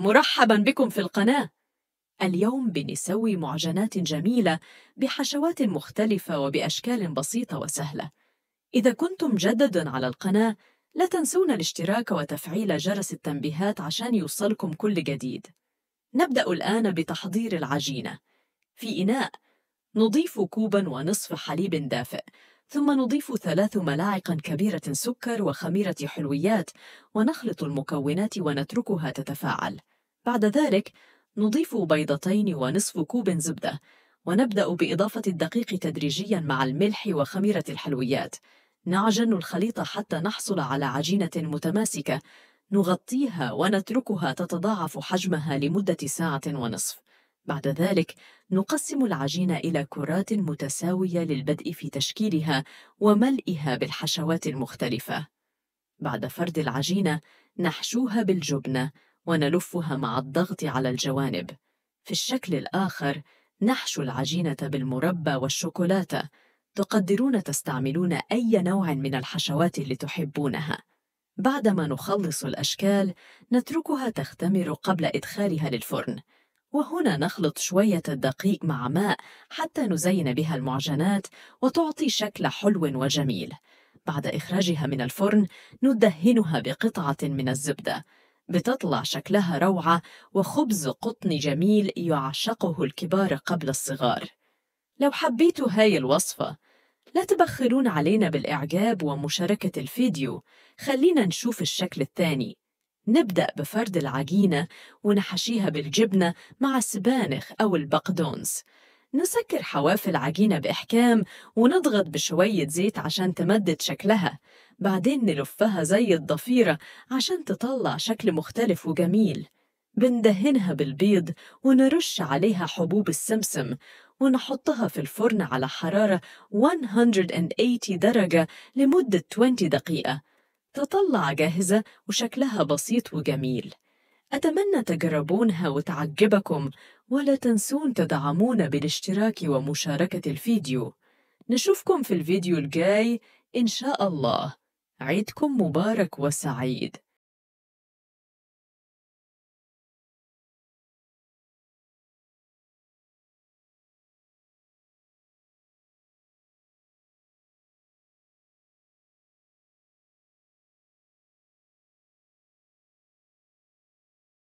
مرحبا بكم في القناة اليوم بنسوي معجنات جميلة بحشوات مختلفة وبأشكال بسيطة وسهلة إذا كنتم جدد على القناة لا تنسون الاشتراك وتفعيل جرس التنبيهات عشان يوصلكم كل جديد نبدأ الآن بتحضير العجينة في إناء نضيف كوبا ونصف حليب دافئ ثم نضيف ثلاث ملاعق كبيرة سكر وخميرة حلويات ونخلط المكونات ونتركها تتفاعل بعد ذلك نضيف بيضتين ونصف كوب زبدة ونبدأ بإضافة الدقيق تدريجيا مع الملح وخميرة الحلويات نعجن الخليط حتى نحصل على عجينة متماسكة نغطيها ونتركها تتضاعف حجمها لمدة ساعة ونصف بعد ذلك نقسم العجينة إلى كرات متساوية للبدء في تشكيلها وملئها بالحشوات المختلفة بعد فرد العجينة نحشوها بالجبنة ونلفها مع الضغط على الجوانب في الشكل الآخر نحش العجينة بالمربى والشوكولاتة تقدرون تستعملون أي نوع من الحشوات اللي تحبونها بعدما نخلص الأشكال نتركها تختمر قبل إدخالها للفرن وهنا نخلط شوية الدقيق مع ماء حتى نزين بها المعجنات وتعطي شكل حلو وجميل بعد إخراجها من الفرن ندهنها بقطعة من الزبدة بتطلع شكلها روعة وخبز قطن جميل يعشقه الكبار قبل الصغار لو حبيتوا هاي الوصفة لا تبخلون علينا بالإعجاب ومشاركة الفيديو خلينا نشوف الشكل الثاني نبدأ بفرد العجينة ونحشيها بالجبنة مع السبانخ أو البقدونس نسكر حواف العجينة بإحكام ونضغط بشوية زيت عشان تمدد شكلها بعدين نلفها زي الضفيرة عشان تطلع شكل مختلف وجميل بندهنها بالبيض ونرش عليها حبوب السمسم ونحطها في الفرن على حرارة 180 درجة لمدة 20 دقيقة تطلع جاهزة وشكلها بسيط وجميل أتمنى تجربونها وتعجبكم ولا تنسون تدعمونا بالاشتراك ومشاركة الفيديو نشوفكم في الفيديو الجاي إن شاء الله عيدكم مبارك وسعيد